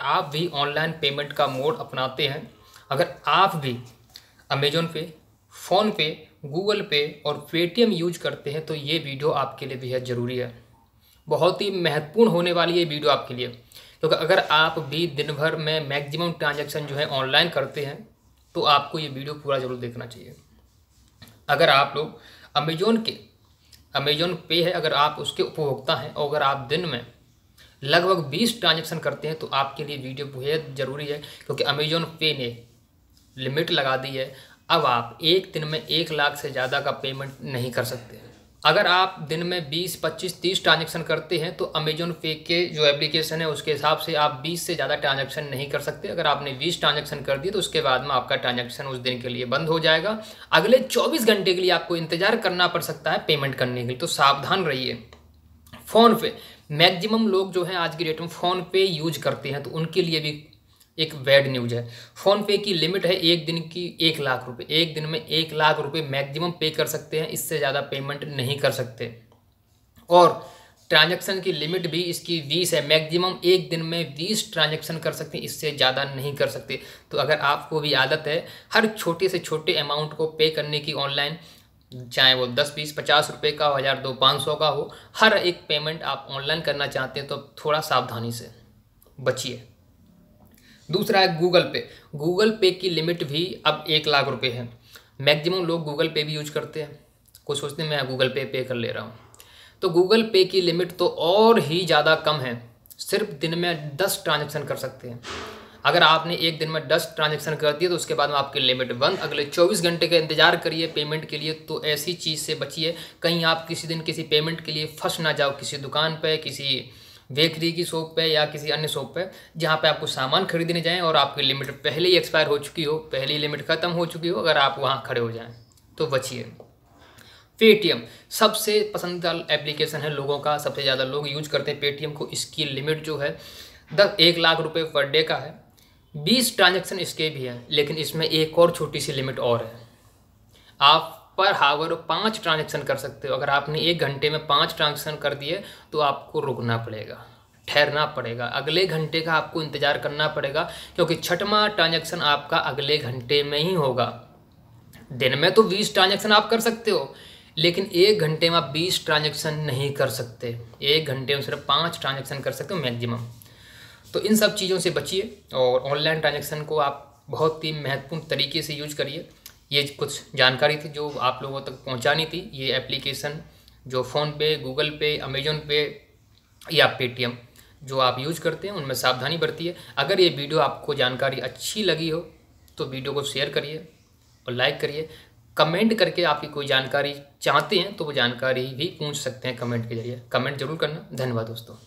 आप भी online payment का मोड अपनाते हैं अगर आप भी अमेजोन पे फ़ोन पे गूगल पे और पेटीएम यूज करते हैं तो ये वीडियो आपके लिए बेहद ज़रूरी है बहुत ही महत्वपूर्ण होने वाली ये वीडियो आपके लिए क्योंकि तो अगर आप भी दिन भर में मैक्सिमम ट्रांजैक्शन जो है ऑनलाइन करते हैं तो आपको ये वीडियो पूरा ज़रूर देखना चाहिए अगर आप लोग अमेजोन के अमेजोन पे है अगर आप उसके उपभोक्ता हैं और अगर आप दिन में लगभग 20 ट्रांजेक्शन करते हैं तो आपके लिए वीडियो बेहद ज़रूरी है क्योंकि अमेजोन पे ने लिमिट लगा दी है अब आप एक दिन में एक लाख से ज़्यादा का पेमेंट नहीं कर सकते अगर आप दिन में 20, 25, 30 ट्रांजेक्शन करते हैं तो अमेजोन पे के जो एप्लीकेशन है उसके हिसाब से आप 20 से ज़्यादा ट्रांजेक्शन नहीं कर सकते अगर आपने 20 ट्रांजेक्शन कर दिए तो उसके बाद में आपका ट्रांजेक्शन उस दिन के लिए बंद हो जाएगा अगले 24 घंटे के लिए आपको इंतज़ार करना पड़ सकता है पेमेंट करने के लिए तो सावधान रहिए फ़ोन पे मैक्सिमम लोग जो हैं आज की डेट में फ़ोन पे यूज करते हैं तो उनके लिए भी एक बैड न्यूज है फोन पे की लिमिट है एक दिन की एक लाख रुपए एक दिन में एक लाख रुपए मैक्सिमम पे कर सकते हैं इससे ज़्यादा पेमेंट नहीं कर सकते और ट्रांजैक्शन की लिमिट भी इसकी बीस है मैक्सिमम एक दिन में बीस ट्रांजैक्शन कर सकते हैं इससे ज़्यादा नहीं कर सकते तो अगर आपको भी आदत है हर छोटे से छोटे अमाउंट को पे करने की ऑनलाइन चाहे वो दस बीस पचास रुपये का हो हज़ार दो पाँच सौ का हो हर एक पेमेंट आप ऑनलाइन करना चाहते हैं तो थोड़ा सावधानी से बचिए दूसरा है गूगल पे गूगल पे की लिमिट भी अब एक लाख रुपये है मैक्सिमम लोग गूगल पे भी यूज करते हैं कुछ सोचते हैं मैं गूगल पे पे कर ले रहा हूँ तो गूगल पे की लिमिट तो और ही ज़्यादा कम है सिर्फ दिन में दस ट्रांजेक्शन कर सकते हैं अगर आपने एक दिन में दस ट्रांजेक्शन कर दिए तो उसके बाद में आपकी लिमिट बंद अगले चौबीस घंटे का इंतजार करिए पेमेंट के लिए तो ऐसी चीज़ से बचिए कहीं आप किसी दिन किसी पेमेंट के लिए फंस ना जाओ किसी दुकान पर किसी बेकरी की शॉप पे या किसी अन्य शॉप पे जहाँ पे आपको सामान खरीदने जाएं और आपकी लिमिट पहले ही एक्सपायर हो चुकी हो पहले ही लिमिट ख़त्म हो चुकी हो अगर आप वहाँ खड़े हो जाएं तो बचिए पेटीएम सबसे पसंदीदा एप्लीकेशन है लोगों का सबसे ज़्यादा लोग यूज करते हैं पेटीएम को इसकी लिमिट जो है दस एक लाख रुपये पर डे का है बीस ट्रांजेक्शन इसके भी हैं लेकिन इसमें एक और छोटी सी लिमिट और है आप पर हावर पाँच ट्रांजेक्शन कर सकते हो अगर आपने एक घंटे में पाँच ट्रांजेक्शन कर दिए तो आपको रुकना पड़ेगा ठहरना पड़ेगा अगले घंटे का आपको इंतज़ार करना पड़ेगा क्योंकि छठवा ट्रांजेक्शन आपका अगले घंटे में ही होगा दिन में तो बीस ट्रांजेक्शन आप कर सकते हो लेकिन एक घंटे में आप बीस ट्रांजेक्शन नहीं कर सकते एक घंटे में सिर्फ पाँच ट्रांजेक्शन कर सकते हो मैक्सिमम तो इन सब चीज़ों से बचिए और ऑनलाइन ट्रांजेक्शन को आप बहुत ही महत्वपूर्ण तरीके से यूज करिए ये कुछ जानकारी थी जो आप लोगों तक पहुंचानी थी ये एप्लीकेशन जो फ़ोनपे गूगल पे अमेजोन पे या पेटीएम जो आप यूज करते हैं उनमें सावधानी बरती है अगर ये वीडियो आपको जानकारी अच्छी लगी हो तो वीडियो को शेयर करिए और लाइक करिए कमेंट करके आपकी कोई जानकारी चाहते हैं तो वो जानकारी भी पूछ सकते हैं कमेंट के जरिए कमेंट जरूर करना धन्यवाद दोस्तों